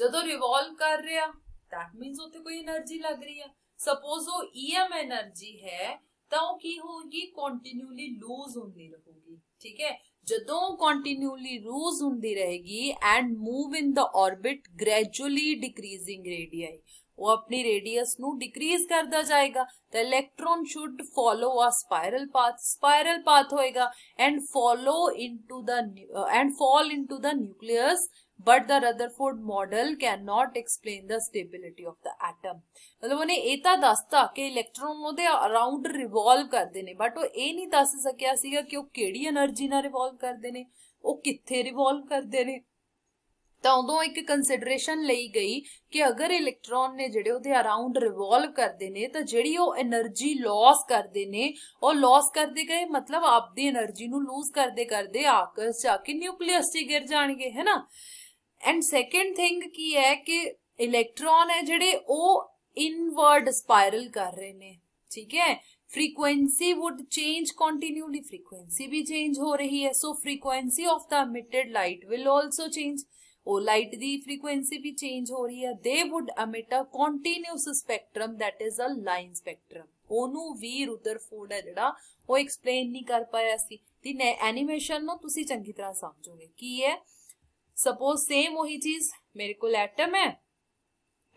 ਜਦੋਂ ਰਿਵੋਲਵ ਕਰ ਰਿਹਾ ਦੈਟ ਮੀਨਸ ਉੱਥੇ ਕੋਈ એનર્ਜੀ ਲੱਗ ਰਹੀ ਆ ਸਪੋਜ਼ ਉਹ ਈਐਮ એનર્ਜੀ ਹੈ ਤਾਂ ਉਹ ਕੀ ਹੋਊਗੀ ਕੰਟੀਨਿਊਲੀ ਲੂਜ਼ ਹੁੰਦੀ ਰਹੂਗੀ ਠੀਕ ਹੈ ਜਦੋਂ ਕੰਟੀਨਿਊਲੀ ਲੂਜ਼ ਹੁੰਦੀ ਰਹੇਗੀ and move in the orbit gradually decreasing radii ਉਹ ਆਪਣੀ ਰੇਡੀਅਸ ਨੂੰ ਡਿਕਰੀਜ਼ ਕਰਦਾ ਜਾਏਗਾ ਤਾਂ electron should follow a spiral path spiral path ਹੋਏਗਾ and follow into the and fall into the nucleus but the Rutherford model can not explain the stability of the atom मतलब उन्हें एता दसता कि electron ਉਹਦੇ around ਰਿਵੋਲਵ ਕਰਦੇ ਨੇ but ਉਹ ਇਹ ਨਹੀਂ ਦੱਸ ਸਕਿਆ ਸੀਗਾ ਕਿ ਉਹ ਕਿਹੜੀ એનર્ਜੀ ਨਾਲ ਰਿਵੋਲਵ ਕਰਦੇ ਨੇ ਉਹ ਕਿੱਥੇ ਰਿਵੋਲਵ ਕਰਦੇ ਨੇ ਤਾਂ ਉਦੋਂ ਇੱਕ ਕੰਸੀਡਰੇਸ਼ਨ ਲਈ ਗਈ ਕਿ ਅਗਰ ਇਲੈਕਟ੍ਰੋਨ ਨੇ ਜਿਹੜੇ ਉਹਦੇ ਅਰਾਊਂਡ ਰਿਵੋਲਵ ਕਰਦੇ ਨੇ ਤਾਂ ਜਿਹੜੀ ਉਹ એનર્ਜੀ ਲਾਸ ਕਰਦੇ ਨੇ ਉਹ ਲਾਸ ਕਰਦੇ ਗਏ ਮਤਲਬ ਆਪਦੀ એનર્ਜੀ ਨੂੰ ਲੂਜ਼ ਕਰਦੇ ਕਰਦੇ ਆਕਰ ਜਾ ਕੇ ਨਿਊਕਲੀਅਸ 'ਚ ਗਿਰ ਜਾਣਗੇ ਹੈਨਾ ਐਂਡ ਸੈਕੰਡ ਥਿੰਗ ਕੀ ਹੈ ਕਿ ਇਲੈਕਟ੍ਰੋਨ ਹੈ ਜਿਹੜੇ ਉਹ ਇਨਵਰਡ ਸਪਾਇਰਲ ਕਰ ਰਹੇ ਨੇ ਠੀਕ ਹੈ frequency would change continually frequency भी change हो रही है so frequency of the emitted light will also change O light the frequency भी change हो रही है they would emit a continuous spectrum that is a line spectrum ਉਹਨੂੰ ਵੀ ਰੁਦਰਫੋਰਡ ਹੈ ਜਿਹੜਾ ਉਹ ਐਕਸਪਲੇਨ ਨਹੀਂ ਕਰ ਪਾਇਆ ਸੀ ਦੀ ਐਨੀਮੇਸ਼ਨ ਨੂੰ ਤੁਸੀਂ ਚੰਗੀ ਤਰ੍ਹਾਂ ਸਮਝੋਗੇ ਕੀ ਹੈ सपोज सेम वही चीज मेरे को एटम है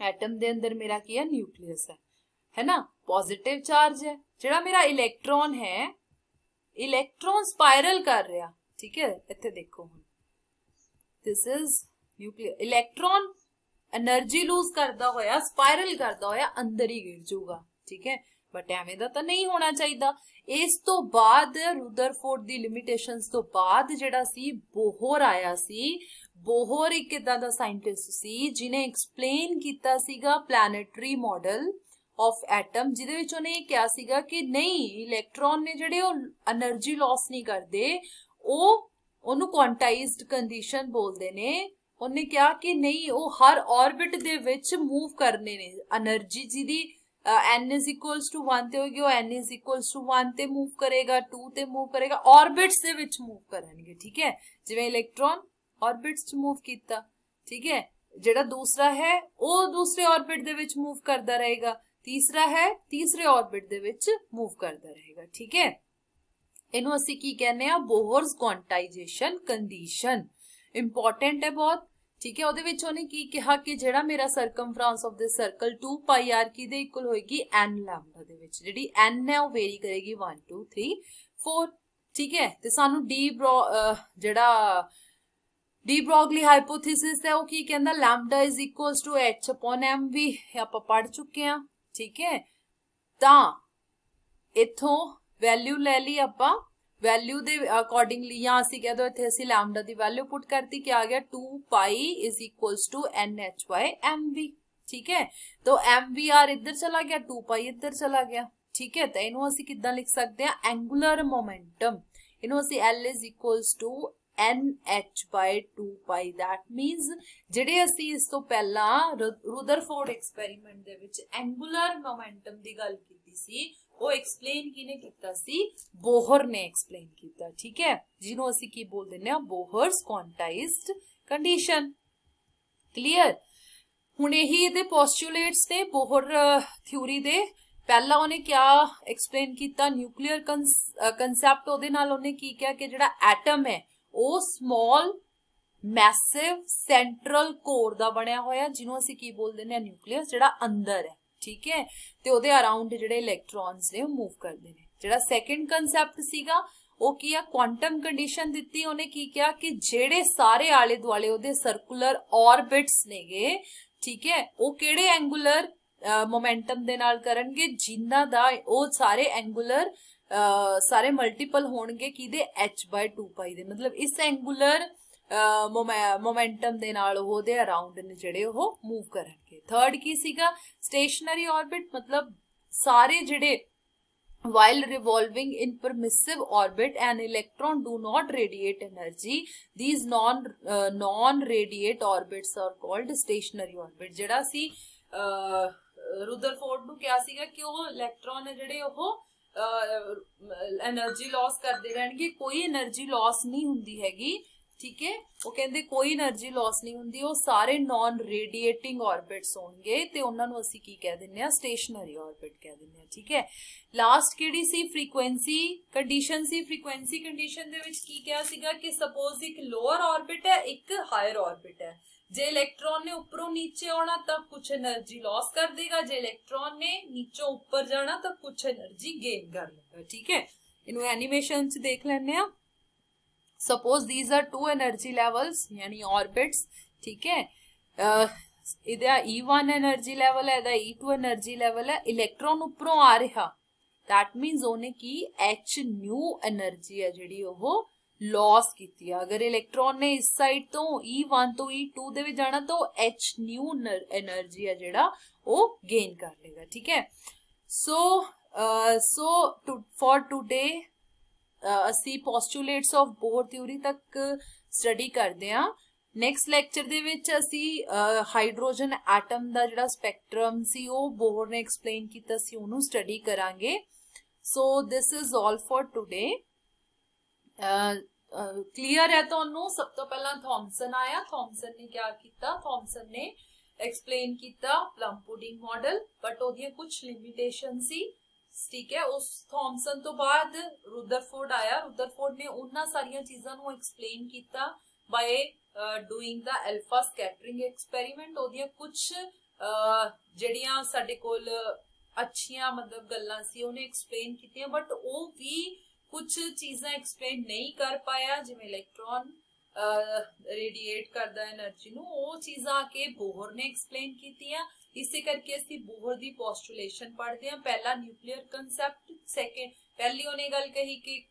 एटम दे अंदर मेरा की है न्यूक्लियस है है ना पॉजिटिव चार्ज है जरा मेरा इलेक्ट्रॉन है इलेक्ट्रॉन स्पाइरल कर रहा ठीक है इतने देखो हम this is nuclear electron energy lose करता हो स्पाइरल करता हो अंदर ही गिर जूगा ठीक है ਬਟ ਐਵੇਂ ਦਾ ਤਾਂ ਨਹੀਂ ਹੋਣਾ ਚਾਹੀਦਾ ਇਸ ਤੋਂ ਬਾਅਦ ਰੂਦਰਫੋਰਡ ਦੀ ਲਿਮਿਟੇਸ਼ਨਸ ਤੋਂ ਬਾਅਦ ਜਿਹੜਾ ਸੀ ਬੋਹਰ ਆਇਆ ਸੀ ਬੋਹਰ ਇੱਕ ਇਦਾਂ ਦਾ ਸਾਇੰਟਿਸਟ ਸੀ ਜਿਨੇ ਐਕਸਪਲੇਨ ਕੀਤਾ ਸੀਗਾ ਪਲੈਨਟਰੀ ਮਾਡਲ ਆਫ ਐਟਮ ਜਿਹਦੇ ਵਿੱਚ ਉਹਨੇ ਇਹ ਕਿਹਾ ਸੀਗਾ ਕਿ ਨਹੀਂ ਇਲੈਕਟ੍ਰੋਨ ਨੇ ਜਿਹੜੇ ਉਹ એનર્ਜੀ ਲਾਸ ਨਹੀਂ ਕਰਦੇ ਉਹ ਉਹਨੂੰ ਕੁਆਂਟਾਈਜ਼ਡ ਕੰਡੀਸ਼ਨ ਬੋਲਦੇ ਨੇ ਉਹਨੇ ਕਿਹਾ ਕਿ ਨਹੀਂ ਉਹ ਹਰ ਆਰਬਿਟ ਦੇ ਵਿੱਚ ਮੂਵ ਕਰਨੇ ਨੇ એનર્ਜੀ ਜਿਹਦੀ N is equals to one ते होगी N is equals to one ते मूव करेगा टू ते मूव करेगा ऑर्बिट्स ਦੇ ਵਿੱਚ ਮੂਵ ਕਰਨਗੇ ਠੀਕ ਹੈ ਜਿਵੇਂ ਇਲੈਕਟ੍ਰੋਨ ਆਰਬਿਟਸ 'ਚ ਮੂਵ ਕੀਤਾ ਠੀਕ ਹੈ ਜਿਹੜਾ ਦੂਸਰਾ ਹੈ ਉਹ ਦੂਸਰੇ ਆਰਬਿਟ ਦੇ ਵਿੱਚ ਮੂਵ ਕਰਦਾ ਰਹੇਗਾ ਤੀਸਰਾ ਹੈ ਤੀਸਰੇ ਆਰਬਿਟ ਦੇ ਵਿੱਚ ਮੂਵ ਕਰਦਾ ਰਹੇਗਾ ਠੀਕ ਹੈ ਇਹਨੂੰ ਅਸੀਂ ਕੀ ਕਹਿੰਦੇ ਆ ਬੋਹਰਸ ਕੁਆਂਟਾਈਜੇਸ਼ਨ ਕੰਡੀਸ਼ਨ ਇੰਪੋਰਟੈਂਟ ਹੈ ਬਹੁਤ ਠੀਕ ਹੈ ਉਹਦੇ ਵਿੱਚ ਉਹਨੇ ਕੀ ਕਿਹਾ ਕਿ ਜਿਹੜਾ ਮੇਰਾ circumference of this circle 2 pi R ਕੀ ਦੇ ਇਕੁਅਲ ਹੋਏਗੀ n ਲੈਂਬਡਾ ਦੇ ਵਿੱਚ ਜਿਹੜੀ n ਹੈ ਉਹ ਵੇਰੀ ਕਰੇਗੀ 1 2 3 4 ਠੀਕ ਹੈ ਤੇ ਸਾਨੂੰ ਡੀ ਜਿਹੜਾ ਡੀ ਬ੍ਰੋਗਲੀ ਹਾਈਪੋਥੀਸਿਸ ਹੈ ਉਹ ਕੀ ਕਹਿੰਦਾ lambda is equals to h upon m V ਆਪਾਂ ਪੜ ਚੁੱਕੇ ਆ ਠੀਕ ਹੈ ਤਾਂ ਇਥੋਂ ਵੈਲਿਊ ਲੈ ਲਈ ਆਪਾਂ ਵੈਲਿਊ ਦੇ ਅਕੋਰਡਿੰਗਲੀ ਜਾਂ ਅਸੀਂ ਕਹਿ ਦੋ ਇੱਥੇ ਅਸੀਂ ਲੈਮਡਾ ਦੀ ਵੈਲਿਊ ਪੁੱਟ ਕਰਤੀ ਕਿ ਆ ਗਿਆ 2 pi is equals to nhy ਠੀਕ ਹੈ ਤਾਂ mvr ਇੱਧਰ ਚਲਾ ਗਿਆ 2 ਪਾਈ ਇੱਧਰ ਚਲਾ ਗਿਆ ਠੀਕ ਹੈ ਤਾਂ ਇਹਨੂੰ ਅਸੀਂ ਕਿੱਦਾਂ ਲਿਖ ਸਕਦੇ ਆ ਐਂਗੂਲਰ ਮੋਮੈਂਟਮ ਇਹਨੂੰ ਅਸੀਂ l is equals to nh by 2 pi that means ਜਿਹੜੇ ਅਸੀਂ ਇਸ ਤੋਂ ਪਹਿਲਾਂ ਰੁਦਰਫੋਰਡ ਐਕਸਪੈਰੀਮੈਂਟ ਦੇ ਵਿੱਚ ਐਂਗੂਲਰ ਮੋਮੈਂਟਮ ਦੀ ਗੱਲ ਕੀਤੀ ਸੀ ਉਹ ਐਕਸਪਲੇਨ ਕਿਨੇ ਕੀਤਾ ਸੀ ਬੋਹਰ ਨੇ ਐਕਸਪਲੇਨ ਕੀਤਾ ਠੀਕ ਹੈ ਜਿਹਨੂੰ ਅਸੀਂ ਕੀ ਬੋਲ ਦਿੰਨੇ ਆ ਬੋਹਰਸ ਕੁਆਂਟਾਈਜ਼ਡ ਕੰਡੀਸ਼ਨ ਕਲੀਅਰ ਹੁਣ ਇਹੀ ਇਹਦੇ ਪੋਸਟੂਲੇਟਸ ਨੇ ਬੋਹਰ ਥਿਊਰੀ ਦੇ ਪਹਿਲਾਂ ਉਹਨੇ ਕਿਆ ਐਕਸਪਲੇਨ ਕੀਤਾ ਨਿਊਕਲੀਅਰ ਕਨਸੈਪਟ ਉਹਦੇ ਨਾਲ ਉਹਨੇ ਕੀ ਕਿਹਾ ਕਿ ਜਿਹੜਾ ਐਟਮ ਹੈ ਉਹ ਸਮਾਲ ਮੈਸਿਵ ਸੈਂਟਰਲ ਕੋਰ ਦਾ ਬਣਿਆ ਹੋਇਆ ਜਿਹਨੂੰ ਅਸੀਂ ਕੀ ਬੋਲਦੇ ਨੇ ਨਿਊਕਲੀਅਸ ਜਿਹੜਾ ਅੰਦਰ ਹੈ ਠੀਕ ਹੈ ਤੇ ਉਹਦੇ ਅਰਾਊਂਡ ਜਿਹੜੇ ਇਲੈਕਟ੍ਰੋਨਸ ਨੇ ਉਹ ਮੂਵ ਕਰਦੇ ਨੇ ਜਿਹੜਾ ਸੈਕੰਡ ਕਨਸੈਪਟ ਸੀਗਾ ਉਹ ਕੀ ਆ ਕੁਆਂਟਮ ਕੰਡੀਸ਼ਨ ਦਿੱਤੀ ਉਹਨੇ ਕੀ ਕਿਹਾ ਕਿ ਜਿਹੜੇ ਸਾਰੇ ਆਲੇ ਦੁਆਲੇ ਉਹਦੇ ਸਰਕੂਲਰ ਆਰਬਿਟਸ ਨੇਗੇ ਠੀਕ ਹੈ ਉਹ ਕਿਹੜੇ ਐਂਗੂਲਰ ਮੋਮੈਂਟਮ ਦੇ ਨਾਲ ਕਰਨਗੇ ਜਿੰਨਾ ਦਾ ਉਹ ਸਾਰੇ ਐਂਗੂਲਰ ਸਾਰੇ ਮਲਟੀਪਲ ਹੋਣਗੇ ਕਿਦੇ h/2π ਦੇ ਮਤਲਬ ਇਸ ਐਂਗੂਲਰ ਮੋਮੈਂਟਮ ਦੇ ਨਾਲ ਉਹ ਦੇ ਅਰਾਊਂਡ ਨੇ ਜਿਹੜੇ ਉਹ ਮੂਵ ਕਰਨਗੇ ਥਰਡ ਕੀ ਸੀਗਾ ਸਟੇਸ਼ਨਰੀ ਆਰਬਿਟ ਮਤਲਬ ਸਾਰੇ ਜਿਹੜੇ while revolving in permissive orbit an electron do not radiate energy these non non radiate orbits are called stationary orbit ਜਿਹੜਾ ਸੀ ਰੂਦਰਫੋਰਡ ਨੂੰ ਕਿਹਾ ਸੀਗਾ ਕਿ ਉਹ ਇਲੈਕਟ੍ਰੋਨ ਹੈ ਜਿਹੜੇ ਉਹ એનર્ਜੀ ਲਾਸ ਕਰਦੇ ਰਹਿਣਗੇ ਕੋਈ એનર્ਜੀ ਲਾਸ ਨਹੀਂ ਹੁੰਦੀ ਹੈਗੀ ਠੀਕ ਹੈ ਉਹ ਕਹਿੰਦੇ ਕੋਈ એનર્ਜੀ ਲਾਸ ਨਹੀਂ ਹੁੰਦੀ ਉਹ ਸਾਰੇ ਨਾਨ ਰੇਡੀਏਟਿੰਗ ਆਰਬਿਟਸ ਹੋਣਗੇ ਤੇ ਉਹਨਾਂ ਨੂੰ ਅਸੀਂ ਕੀ ਕਹਿ ਦਿੰਨੇ ਆ ਸਟੇਸ਼ਨਰੀ ਆਰਬਿਟ ਕਹਿ ਦਿੰਨੇ ਆ ਠੀਕ ਹੈ ਲਾਸਟ ਕਿਹੜੀ ਸੀ ਫ੍ਰੀਕੁਐਂਸੀ ਕੰਡੀਸ਼ਨ ਸੀ ਫ੍ਰੀਕੁਐਂਸੀ ਕੰਡੀਸ਼ਨ ਦੇ ਵਿੱਚ ਕੀ ਕਿਹਾ ਸੀਗਾ ਕਿ ਸਪੋਜ਼ ਇੱਕ ਲੋਅਰ ਆਰਬਿਟ ਹੈ ਇੱਕ ਹਾਇਰ ਆਰਬਿਟ ਹੈ ਜੇ ਇਲੈਕਟ੍ਰੋਨ ਨੇ ਉੱਪਰੋਂ ਨੀਚੇ ਆਉਣਾ ਤਾਂ ਕੁਝ એનર્ਜੀ ਲਾਸ ਕਰ ਦੇਗਾ ਜੇ ਇਲੈਕਟ੍ਰੋਨ ਨੇ ਨੀਚੋਂ ਉੱਪਰ ਜਾਣਾ ਤਾਂ ਕੁਝ એનર્ਜੀ ਗੇਨ ਕਰ ਲੇਗਾ ਠੀਕ ਹੈ ਇਹਨੂੰ ਐਨੀਮੇਸ਼ਨ 'ਚ ਦੇਖ ਲੈਣੇ ਆ suppose these are two energy levels यानी ऑर्बिट्स ठीक है ई वन एनर्जी लेवल है ई टू एनर्जी लेवल है इलेक्ट्रॉन उपरों आ रहा दैट मीन्स उन्हें की एच न्यू एनर्जी है जी वह लॉस की अगर इलेक्ट्रॉन ने इस साइड तो E1 तो E2 ਦੇ ਵਿੱਚ ਜਾਣਾ ਤਾਂ H ਨਿਊ એનર્ਜੀ ਹੈ ਜਿਹੜਾ ਉਹ ਗੇਨ ਕਰ ਲੇਗਾ ਠੀਕ ਹੈ ਸੋ ਸੋ ਅਸੀਂ ਪੋਸਟੂਲੇਟਸ ਆਫ ਬੋਰ ਥਿਊਰੀ ਤੱਕ ਸਟੱਡੀ ਕਰਦੇ ਆ ਨੈਕਸਟ ਲੈਕਚਰ ਦੇ ਵਿੱਚ ਅਸੀਂ ਹਾਈਡਰੋਜਨ ਐਟਮ ਦਾ ਜਿਹੜਾ ਸਪੈਕਟਰਮ ਸੀ ਉਹ ਬੋਰ ਨੇ ਐਕਸਪਲੇਨ ਕੀਤਾ ਸੀ ਉਹਨੂੰ ਸਟੱਡੀ ਕਰਾਂਗੇ so this is all for today clear ਹੈ ਤੁਹਾਨੂੰ ਸਭ ਤੋਂ ਪਹਿਲਾਂ ਥੌਮਸਨ ਆਇਆ ਥੌਮਸਨ ਨੇ ਕੀ ਕੀਤਾ ਥੌਮਸਨ ਨੇ ਐਕਸਪਲੇਨ ਕੀਤਾ ਪਲਮ ਪੁਡਿੰਗ ਮਾਡਲ ਬਟ ਉਹਦੀਆਂ ਕੁਝ ਲਿਮਿਟੇਸ਼ਨ ਸੀ ਠੀਕ ਹੈ ਉਸ ਥਾਮਸਨ ਤੋਂ ਬਾਅਦ ਰੁਦਰਫੋਰਡ ਆਇਆ ਰੁਦਰਫੋਰਡ ਨੇ ਉਹਨਾਂ ਸਾਰੀਆਂ ਚੀਜ਼ਾਂ ਨੂੰ ਐਕਸਪਲੇਨ ਕੀਤਾ by doing the alpha scattering experiment ਉਹਦੀਆਂ ਕੁਝ ਜਿਹੜੀਆਂ ਸਾਡੇ ਕੋਲ ਅੱਛੀਆਂ ਮਤਲਬ ਗੱਲਾਂ ਸੀ ਉਹਨੇ ਐਕਸਪਲੇਨ ਕੀਤੀਆਂ ਬਟ ਉਹ ਵੀ ਕੁਝ ਚੀਜ਼ਾਂ ਐਕਸਪਲੇਨ ਨਹੀਂ ਕਰ ਪਾਇਆ ਜਿਵੇਂ ਇਲੈਕਟ੍ਰੋਨ ਰੇਡੀਏਟ ਕਰਦਾ એનર્ਜੀ ਨੂੰ ਉਹ ਚੀਜ਼ਾਂ ਕੇ ਬੋਹਰ ਨੇ ਐਕਸਪਲੇਨ ਕੀਤੀਆਂ ਇਸੇ ਕਰਕੇ ਅਸੀਂ ਬੋਹਰ ਦੀ ਪੋਸਟੂਲੇਸ਼ਨ ਪੜ੍ਹਦੇ ਹਾਂ ਪਹਿਲਾ ਨਿਊਕਲੀਅਰ ਕਨਸੈਪਟ ਸੈਕੰਡ ਪਹਿਲੀ ਉਹਨੇ ਗੱਲ ਕਹੀ ਕਿ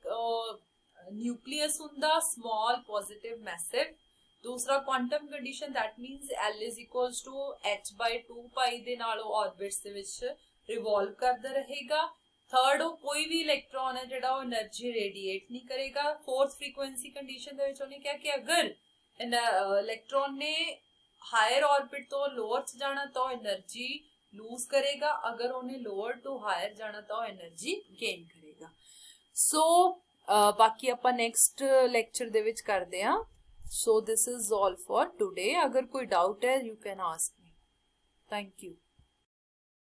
ਨਿਊਕਲੀਅਸ ਹੁੰਦਾ ਸਮਾਲ ਪੋਜ਼ਿਟਿਵ ਮੈਸਿਵ दूसरा quantum condition that means L is equals to H by 2 pi ਦੇ ਨਾਲ ਉਹ ਆਰਬਿਟਸ ਦੇ ਵਿੱਚ ਰਿਵੋਲਵ ਕਰਦਾ ਰਹੇਗਾ ਥਰਡ ਉਹ ਕੋਈ ਵੀ ਇਲੈਕਟ੍ਰੋਨ ਹੈ ਜਿਹੜਾ ਉਹ એનર્ਜੀ ਰੇਡੀਏਟ ਨਹੀਂ ਕਰੇਗਾ ਫੋਰਥ ਫ੍ਰੀਕੁਐਂਸੀ ਕੰਡੀਸ਼ਨ ਦੇ ਵਿੱਚ ਉਹਨੇ ਕਿਹਾ ਕਿ ਅਗਰ ਇਲੈਕਟ੍ਰੋਨ ਨੇ ਹਾਇਰ ਆਰਬਿਟ ਤੋਂ ਲੋਅਰ ਚ ਜਾਣਾ ਤਾਂ એનર્ਜੀ ਲੂਜ਼ ਕਰੇਗਾ ਅਗਰ ਉਹਨੇ ਲੋਅਰ ਤੋਂ ਹਾਇਰ ਜਾਣਾ ਤਾਂ ਉਹ એનર્ਜੀ ਗੇਨ ਕਰੇਗਾ ਸੋ ਬਾਕੀ ਆਪਾਂ ਨੈਕਸਟ ਲੈਕਚਰ ਦੇ ਵਿੱਚ ਕਰਦੇ ਹਾਂ so this is all for today ਅਗਰ ਕੋਈ ਡਾਊਟ ਹੈ you can ask me thank you